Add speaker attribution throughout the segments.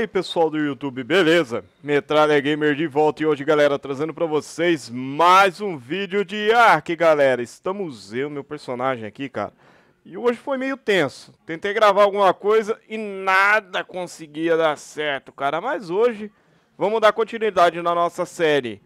Speaker 1: aí pessoal do YouTube, beleza? Metralha Gamer de volta e hoje galera, trazendo pra vocês mais um vídeo de Ark galera Estamos eu, meu personagem aqui cara E hoje foi meio tenso, tentei gravar alguma coisa e nada conseguia dar certo cara Mas hoje vamos dar continuidade na nossa série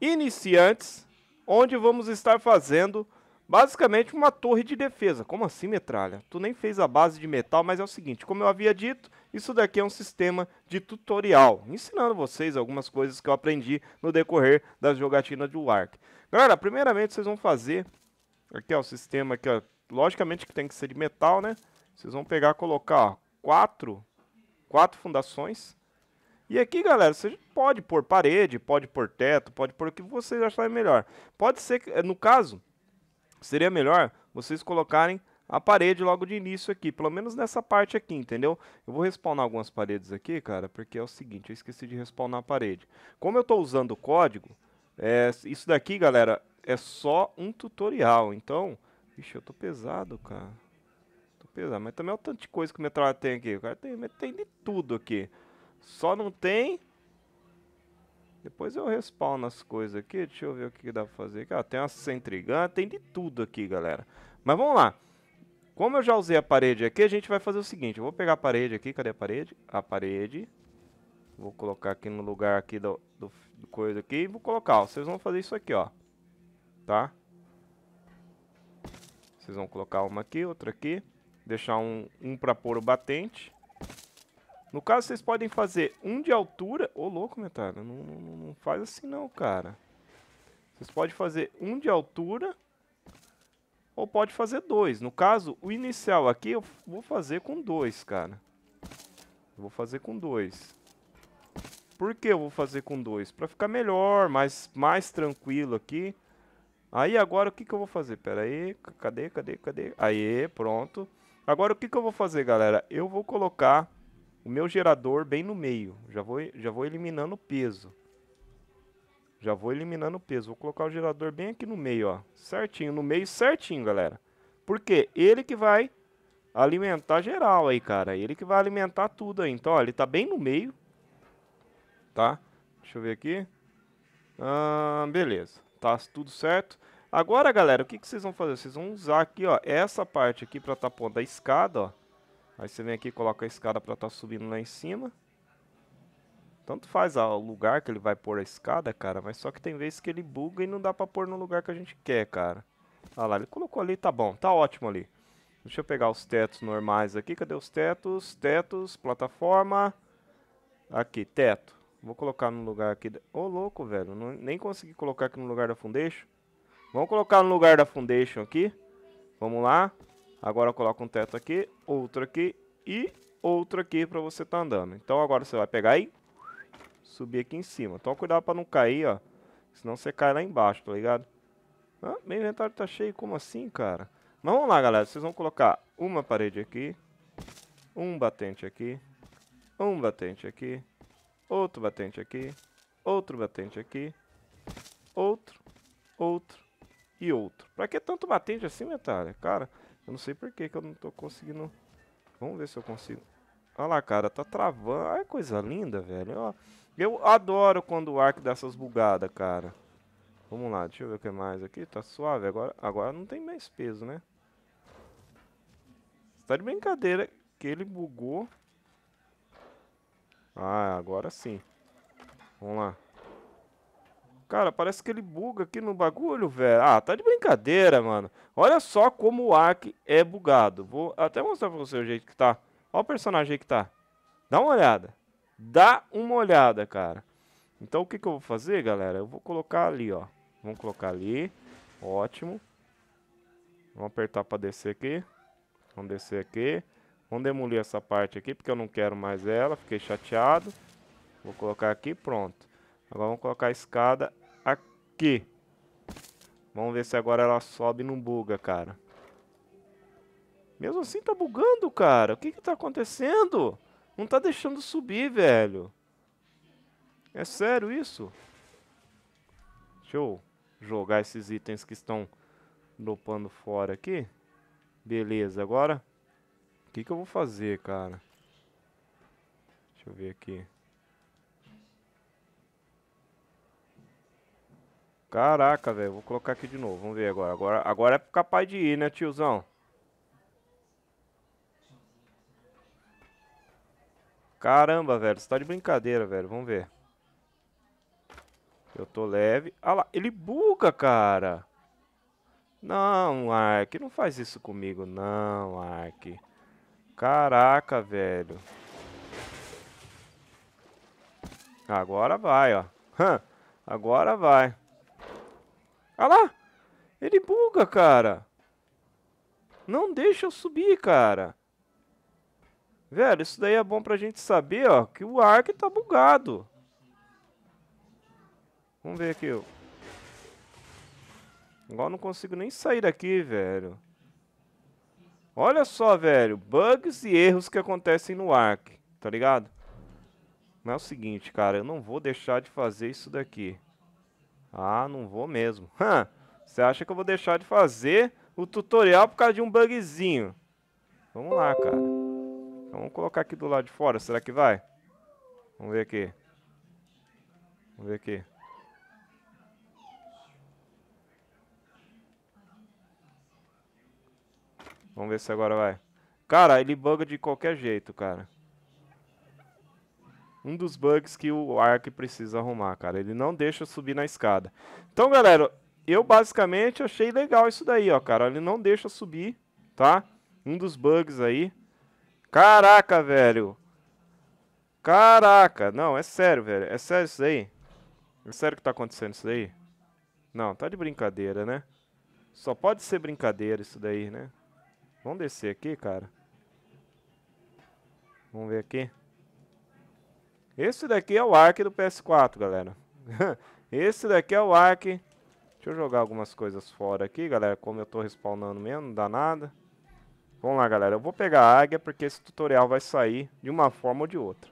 Speaker 1: Iniciantes Onde vamos estar fazendo Basicamente uma torre de defesa. Como assim, metralha? Tu nem fez a base de metal, mas é o seguinte, como eu havia dito, isso daqui é um sistema de tutorial, ensinando vocês algumas coisas que eu aprendi no decorrer das jogatinas de Wark. Galera, primeiramente vocês vão fazer, aqui é o sistema que logicamente que tem que ser de metal, né? Vocês vão pegar, colocar, ó, quatro, quatro fundações. E aqui, galera, você pode pôr parede, pode pôr teto, pode pôr o que vocês acharem melhor. Pode ser, que eh, no caso, Seria melhor vocês colocarem a parede logo de início aqui, pelo menos nessa parte aqui, entendeu? Eu vou respawnar algumas paredes aqui, cara, porque é o seguinte, eu esqueci de respawnar a parede. Como eu estou usando o código, é, isso daqui, galera, é só um tutorial, então... Ixi, eu tô pesado, cara. Tô pesado, mas também é o tanto de coisa que o metralha tem aqui. O cara tem, tem de tudo aqui. Só não tem depois eu respawno as coisas aqui. Deixa eu ver o que dá pra fazer aqui. Ah, tem uma centrigan, tem de tudo aqui, galera. Mas vamos lá. Como eu já usei a parede aqui, a gente vai fazer o seguinte. Eu vou pegar a parede aqui. Cadê a parede? A parede. Vou colocar aqui no lugar aqui do, do, do coisa aqui. E vou colocar, ó. Vocês vão fazer isso aqui, ó. Tá? Vocês vão colocar uma aqui, outra aqui. Deixar um, um pra pôr o batente. No caso, vocês podem fazer um de altura... Ô, louco, metade não, não, não faz assim não, cara. Vocês podem fazer um de altura ou pode fazer dois. No caso, o inicial aqui eu vou fazer com dois, cara. Eu vou fazer com dois. Por que eu vou fazer com dois? Pra ficar melhor, mais, mais tranquilo aqui. Aí agora o que, que eu vou fazer? Pera aí, cadê, cadê, cadê? Aí, pronto. Agora o que, que eu vou fazer, galera? Eu vou colocar o meu gerador bem no meio. Já vou, já vou eliminando o peso. Já vou eliminando o peso. Vou colocar o gerador bem aqui no meio, ó. Certinho, no meio certinho, galera. Porque ele que vai alimentar geral aí, cara. Ele que vai alimentar tudo aí. Então, ó, ele tá bem no meio. Tá? Deixa eu ver aqui. Ah, beleza. Tá tudo certo. Agora, galera, o que, que vocês vão fazer? Vocês vão usar aqui, ó, essa parte aqui pra estar tá pondo a escada, ó. Aí você vem aqui coloca a escada para estar tá subindo lá em cima. Tanto faz o lugar que ele vai pôr a escada, cara. Mas só que tem vezes que ele buga e não dá pra pôr no lugar que a gente quer, cara. Olha lá, ele colocou ali, tá bom. Tá ótimo ali. Deixa eu pegar os tetos normais aqui. Cadê os tetos? Tetos, plataforma. Aqui, teto. Vou colocar no lugar aqui. Ô, oh, louco, velho. Não, nem consegui colocar aqui no lugar da foundation. Vamos colocar no lugar da foundation aqui. Vamos lá. Agora coloca um teto aqui, outro aqui e outro aqui para você estar tá andando. Então agora você vai pegar e subir aqui em cima. Então cuidado para não cair, ó. Senão você cai lá embaixo, tá ligado? Ah, meu inventário tá cheio, como assim, cara? Mas vamos lá, galera. Vocês vão colocar uma parede aqui, um batente aqui, um batente aqui, outro batente aqui, outro batente aqui, outro, outro e outro. Pra que tanto batente assim, inventário? Cara, eu não sei por que, que eu não tô conseguindo. Vamos ver se eu consigo. Olha lá, cara, tá travando. Ai, coisa linda, velho. Ó, eu adoro quando o arco dá essas bugadas, cara. Vamos lá, deixa eu ver o que mais aqui. Tá suave. Agora, agora não tem mais peso, né? tá de brincadeira que ele bugou. Ah, agora sim. Vamos lá. Cara, parece que ele buga aqui no bagulho, velho. Ah, tá de brincadeira, mano. Olha só como o Ark é bugado. Vou até mostrar pra você o jeito que tá. Olha o personagem aí que tá. Dá uma olhada. Dá uma olhada, cara. Então o que, que eu vou fazer, galera? Eu vou colocar ali, ó. Vamos colocar ali. Ótimo. Vamos apertar pra descer aqui. Vamos descer aqui. Vamos demolir essa parte aqui, porque eu não quero mais ela. Fiquei chateado. Vou colocar aqui, pronto. Agora vamos colocar a escada aqui. Vamos ver se agora ela sobe e não buga, cara. Mesmo assim tá bugando, cara. O que que tá acontecendo? Não tá deixando subir, velho. É sério isso? Deixa eu jogar esses itens que estão dopando fora aqui. Beleza, agora... O que que eu vou fazer, cara? Deixa eu ver aqui. Caraca, velho. Vou colocar aqui de novo. Vamos ver agora. Agora, agora é capaz de ir, né, tiozão? Caramba, velho. Você tá de brincadeira, velho. Vamos ver. Eu tô leve. Ah lá, ele buga, cara. Não, Ark. Não faz isso comigo, não, Ark. Caraca, velho. Agora vai, ó. Agora vai. Olha lá. Ele buga, cara. Não deixa eu subir, cara. Velho, isso daí é bom pra gente saber, ó, que o arc tá bugado. Vamos ver aqui, ó. Igual não consigo nem sair daqui, velho. Olha só, velho. Bugs e erros que acontecem no arc, tá ligado? Mas é o seguinte, cara. Eu não vou deixar de fazer isso daqui. Ah, não vou mesmo. Hã, você acha que eu vou deixar de fazer o tutorial por causa de um bugzinho? Vamos lá, cara. Vamos colocar aqui do lado de fora. Será que vai? Vamos ver aqui. Vamos ver aqui. Vamos ver se agora vai. Cara, ele buga de qualquer jeito, cara. Um dos bugs que o Ark precisa arrumar, cara. Ele não deixa subir na escada. Então, galera, eu basicamente achei legal isso daí, ó, cara. Ele não deixa subir, tá? Um dos bugs aí. Caraca, velho. Caraca. Não, é sério, velho. É sério isso daí? É sério que tá acontecendo isso daí? Não, tá de brincadeira, né? Só pode ser brincadeira isso daí, né? Vamos descer aqui, cara. Vamos ver aqui. Esse daqui é o ARC do PS4, galera. Esse daqui é o ARC. Deixa eu jogar algumas coisas fora aqui, galera. Como eu tô respawnando mesmo, não dá nada. Vamos lá, galera. Eu vou pegar a águia porque esse tutorial vai sair de uma forma ou de outra.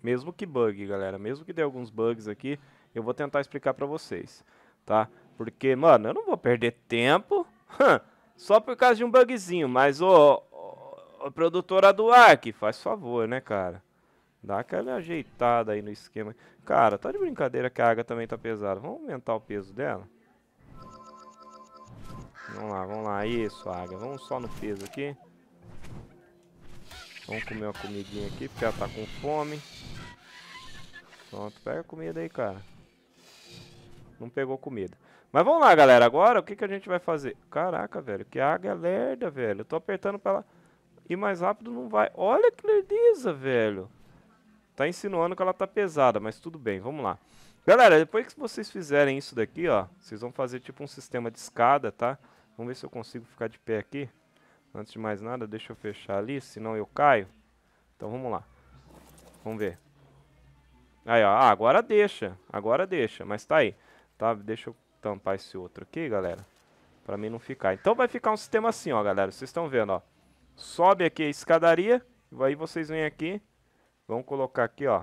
Speaker 1: Mesmo que bug, galera. Mesmo que dê alguns bugs aqui, eu vou tentar explicar pra vocês, tá? Porque, mano, eu não vou perder tempo só por causa de um bugzinho. Mas, ô, ô, ô produtora do ARC, faz favor, né, cara? Dá aquela ajeitada aí no esquema. Cara, tá de brincadeira que a água também tá pesada. Vamos aumentar o peso dela? Vamos lá, vamos lá. Isso, água. Vamos só no peso aqui. Vamos comer uma comidinha aqui, porque ela tá com fome. Pronto, pega a comida aí, cara. Não pegou comida. Mas vamos lá, galera. Agora, o que, que a gente vai fazer? Caraca, velho. Que água é lerda, velho. Eu tô apertando pra ela ir mais rápido, não vai. Olha que lerdeza, velho. Tá insinuando que ela tá pesada, mas tudo bem, vamos lá. Galera, depois que vocês fizerem isso daqui, ó, vocês vão fazer tipo um sistema de escada, tá? Vamos ver se eu consigo ficar de pé aqui. Antes de mais nada, deixa eu fechar ali, senão eu caio. Então vamos lá. Vamos ver. Aí, ó, ah, agora deixa, agora deixa, mas tá aí. Tá, deixa eu tampar esse outro aqui, galera, pra mim não ficar. Então vai ficar um sistema assim, ó, galera, vocês estão vendo, ó. Sobe aqui a escadaria, aí vocês vêm aqui, Vamos colocar aqui, ó.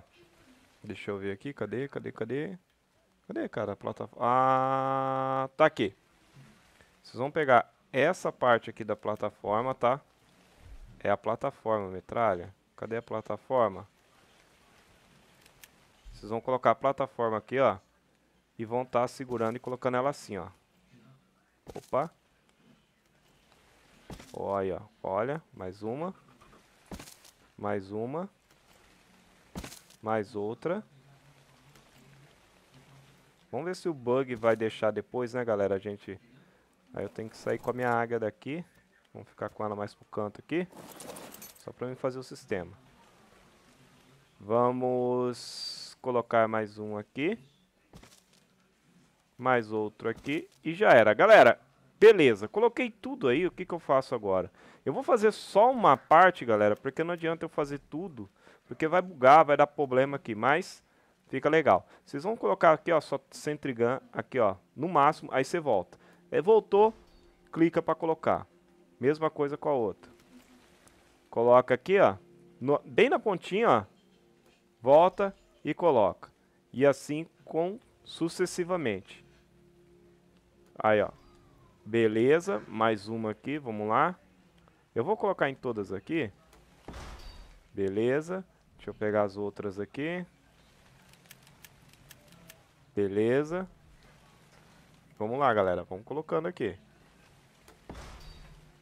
Speaker 1: Deixa eu ver aqui, cadê, cadê, cadê? Cadê, cara, a plataforma? Ah, tá aqui. Vocês vão pegar essa parte aqui da plataforma, tá? É a plataforma, metralha. Cadê a plataforma? Vocês vão colocar a plataforma aqui, ó. E vão estar tá segurando e colocando ela assim, ó. Opa. Olha, olha. Mais uma. Mais uma. Mais outra. Vamos ver se o bug vai deixar depois, né, galera? A gente... Aí eu tenho que sair com a minha águia daqui. Vamos ficar com ela mais pro canto aqui. Só pra mim fazer o sistema. Vamos colocar mais um aqui. Mais outro aqui. E já era. Galera, beleza. Coloquei tudo aí. O que, que eu faço agora? Eu vou fazer só uma parte, galera. Porque não adianta eu fazer tudo porque vai bugar, vai dar problema aqui, mas fica legal. Vocês vão colocar aqui, ó, só centrigan aqui, ó, no máximo, aí você volta. É, voltou, clica para colocar. Mesma coisa com a outra. Coloca aqui, ó, no, bem na pontinha, ó, volta e coloca. E assim com sucessivamente. Aí, ó. Beleza, mais uma aqui, vamos lá. Eu vou colocar em todas aqui. Beleza. Deixa eu pegar as outras aqui. Beleza. Vamos lá, galera. Vamos colocando aqui.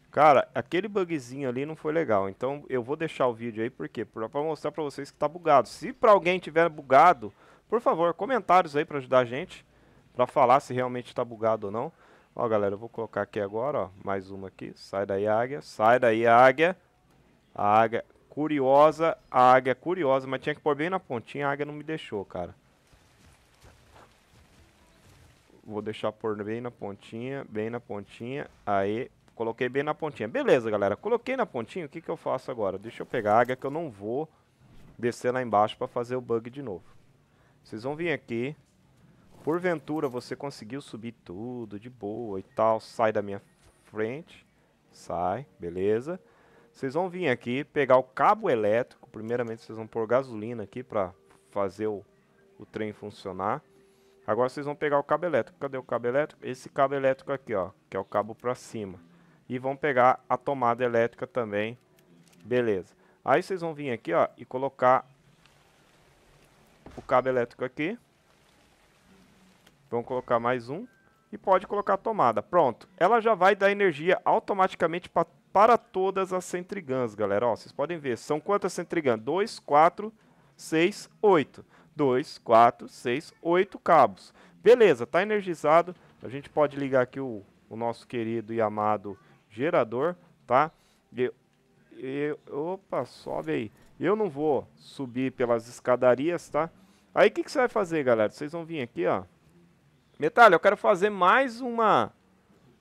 Speaker 1: Cara, aquele bugzinho ali não foi legal. Então eu vou deixar o vídeo aí, por quê? Pra, mostrar pra vocês que tá bugado. Se pra alguém tiver bugado, por favor, comentários aí pra ajudar a gente. Pra falar se realmente tá bugado ou não. Ó, galera, eu vou colocar aqui agora, ó. Mais uma aqui. Sai daí, águia. Sai daí, águia. A águia. Curiosa, a águia é curiosa, mas tinha que pôr bem na pontinha, a águia não me deixou, cara. Vou deixar pôr bem na pontinha, bem na pontinha, aí, coloquei bem na pontinha. Beleza, galera, coloquei na pontinha, o que que eu faço agora? Deixa eu pegar a águia que eu não vou descer lá embaixo para fazer o bug de novo. Vocês vão vir aqui, porventura você conseguiu subir tudo de boa e tal, sai da minha frente, sai, beleza. Vocês vão vir aqui, pegar o cabo elétrico. Primeiramente, vocês vão pôr gasolina aqui para fazer o, o trem funcionar. Agora vocês vão pegar o cabo elétrico. Cadê o cabo elétrico? Esse cabo elétrico aqui, ó, que é o cabo para cima. E vão pegar a tomada elétrica também. Beleza. Aí vocês vão vir aqui, ó, e colocar o cabo elétrico aqui. Vamos colocar mais um. E pode colocar a tomada. Pronto. Ela já vai dar energia automaticamente para para todas as centrigans, galera. Ó, vocês podem ver, são quantas centrigans? 2, 4, 6, 8. 2, 4, 6, 8 cabos. Beleza, tá energizado. A gente pode ligar aqui o, o nosso querido e amado gerador, tá? E, eu, opa, sobe aí. Eu não vou subir pelas escadarias, tá? Aí o que, que você vai fazer, galera? Vocês vão vir aqui, ó. Metalha, eu quero fazer mais uma...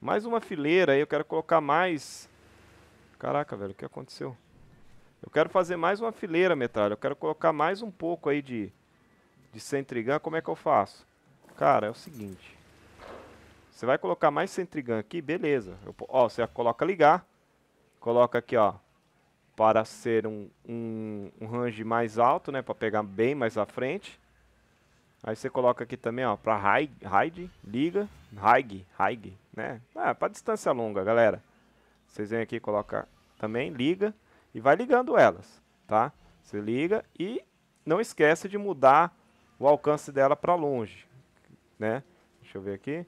Speaker 1: Mais uma fileira aí, eu quero colocar mais Caraca, velho, o que aconteceu? Eu quero fazer mais uma fileira, metralha. Eu quero colocar mais um pouco aí de, de centrigan. Como é que eu faço? Cara, é o seguinte. Você vai colocar mais centrigan aqui, beleza. Eu, ó, você coloca ligar. Coloca aqui, ó. Para ser um, um, um range mais alto, né? Para pegar bem mais à frente. Aí você coloca aqui também, ó. Para raid, liga. Raid, raid, né? É ah, para distância longa, galera. Vocês vêm aqui colocar também, liga e vai ligando elas, tá? Você liga e não esquece de mudar o alcance dela para longe, né? Deixa eu ver aqui.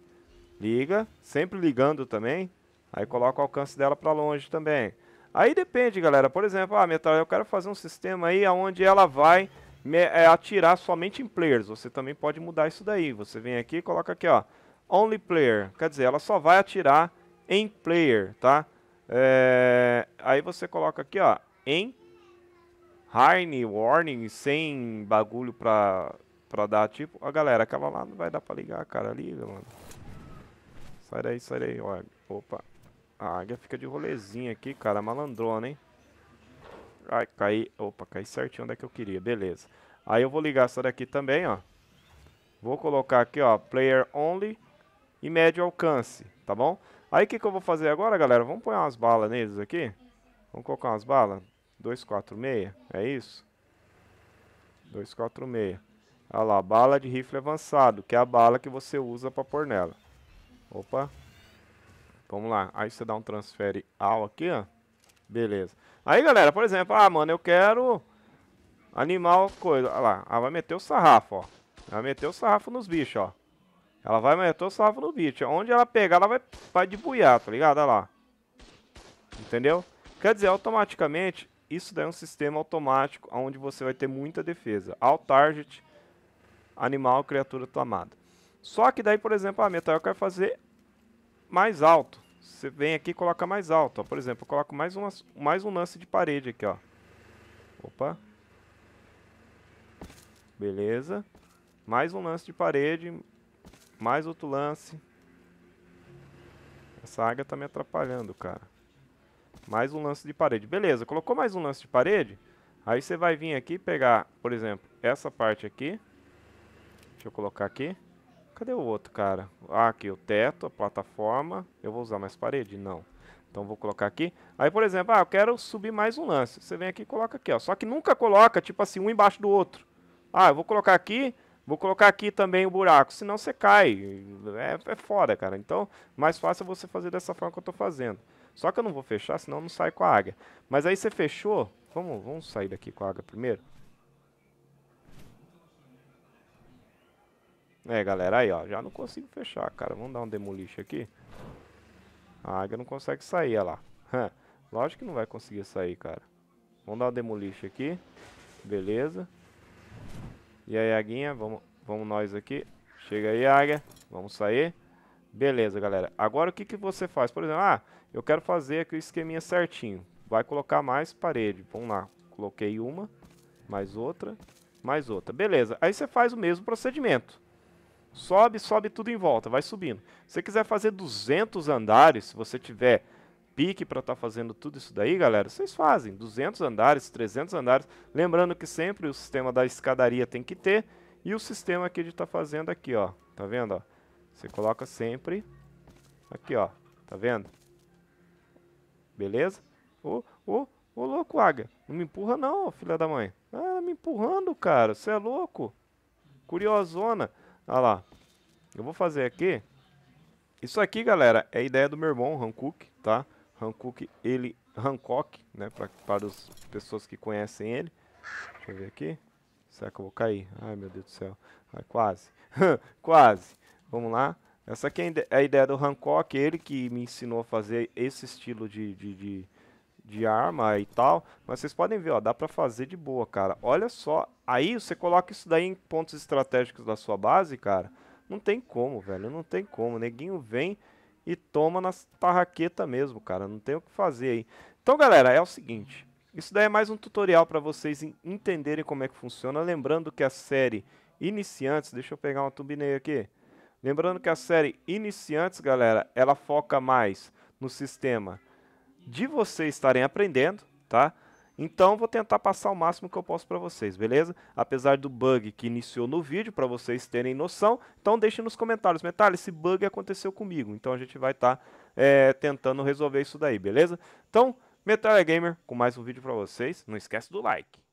Speaker 1: Liga, sempre ligando também. Aí coloca o alcance dela para longe também. Aí depende, galera. Por exemplo, ah, metal, eu quero fazer um sistema aí onde ela vai eh, atirar somente em players. Você também pode mudar isso daí. Você vem aqui e coloca aqui, ó, only player. Quer dizer, ela só vai atirar em player, tá? É, aí você coloca aqui, ó, em Harney Warning, sem bagulho pra, pra dar tipo. A galera, aquela lá não vai dar pra ligar, cara. Liga, mano. Sai daí, sai daí, ó. Opa. A águia fica de rolezinha aqui, cara. Malandrona, hein? Ai, caí. Opa, caí certinho onde é que eu queria. Beleza. Aí eu vou ligar essa daqui também, ó. Vou colocar aqui, ó. Player only e médio alcance, tá bom? Aí o que, que eu vou fazer agora, galera? Vamos pôr umas balas neles aqui? Vamos colocar umas balas? 246, é isso? 246. Olha lá, bala de rifle avançado, que é a bala que você usa pra pôr nela. Opa. Vamos lá. Aí você dá um transfere ao aqui, ó. Beleza. Aí, galera, por exemplo, ah, mano, eu quero animal coisa. Olha lá, ah, vai meter o sarrafo, ó. Vai meter o sarrafo nos bichos, ó. Ela vai meter o salvo no bicho. Onde ela pegar, ela vai, vai debuiar, tá ligado? Olha lá. Entendeu? Quer dizer, automaticamente, isso daí é um sistema automático onde você vai ter muita defesa. Ao target, animal, criatura tomada. Só que daí, por exemplo, a ah, meta eu quero fazer mais alto. Você vem aqui e coloca mais alto. Ó. Por exemplo, eu coloco mais, uma, mais um lance de parede aqui, ó. Opa. Beleza. Mais um lance de parede, mais outro lance. Essa águia tá me atrapalhando, cara. Mais um lance de parede. Beleza, colocou mais um lance de parede. Aí você vai vir aqui pegar, por exemplo, essa parte aqui. Deixa eu colocar aqui. Cadê o outro, cara? Ah, aqui o teto, a plataforma. Eu vou usar mais parede? Não. Então vou colocar aqui. Aí, por exemplo, ah, eu quero subir mais um lance. Você vem aqui e coloca aqui, ó. Só que nunca coloca, tipo assim, um embaixo do outro. Ah, eu vou colocar aqui, Vou colocar aqui também o buraco, senão você cai. É, é foda, cara. Então, mais fácil é você fazer dessa forma que eu estou fazendo. Só que eu não vou fechar, senão eu não sai com a águia. Mas aí você fechou. Vamos, vamos sair daqui com a águia primeiro. É, galera, aí, ó. Já não consigo fechar, cara. Vamos dar um demolish aqui. A águia não consegue sair, olha lá. Lógico que não vai conseguir sair, cara. Vamos dar um demolish aqui. Beleza. E a Iaguinha, vamos, vamos nós aqui. Chega aí, Águia. Vamos sair. Beleza, galera. Agora o que, que você faz? Por exemplo, ah, eu quero fazer aqui o esqueminha certinho. Vai colocar mais parede. Vamos lá. Coloquei uma, mais outra, mais outra. Beleza. Aí você faz o mesmo procedimento. Sobe, sobe tudo em volta, vai subindo. Se você quiser fazer 200 andares, se você tiver pique para estar tá fazendo tudo isso daí, galera, vocês fazem 200 andares, 300 andares. Lembrando que sempre o sistema da escadaria tem que ter. E o sistema que ele está fazendo aqui, ó. Tá vendo, ó? Você coloca sempre aqui, ó. Tá vendo? Beleza? Ô, ô, ô, louco, Águia. Não me empurra não, filha da mãe. Ah, me empurrando, cara. Você é louco. Curiosona. Olha ah lá. Eu vou fazer aqui. Isso aqui, galera, é a ideia do meu irmão, Hankook, tá? Hankook, ele, Hancock, né, Para para as pessoas que conhecem ele. Deixa eu ver aqui. Será que eu vou cair? Ai, meu Deus do céu. Ai, ah, quase. quase. Vamos lá. Essa aqui é, é a ideia do Hancock, ele que me ensinou a fazer esse estilo de, de, de, de arma e tal. Mas vocês podem ver, ó, dá pra fazer de boa, cara. Olha só. Aí você coloca isso daí em pontos estratégicos da sua base, cara. Não tem como, velho. Não tem como. neguinho vem e toma na tarraqueta mesmo, cara. Não tem o que fazer aí. Então, galera, é o seguinte. Isso daí é mais um tutorial para vocês entenderem como é que funciona. Lembrando que a série Iniciantes... Deixa eu pegar uma thumbnail aqui. Lembrando que a série Iniciantes, galera, ela foca mais no sistema de vocês estarem aprendendo, tá? Então vou tentar passar o máximo que eu posso para vocês, beleza? Apesar do bug que iniciou no vídeo, para vocês terem noção, então deixem nos comentários, Metal, esse bug aconteceu comigo, então a gente vai estar tá, é, tentando resolver isso daí, beleza? Então, Metal Gamer com mais um vídeo para vocês, não esquece do like.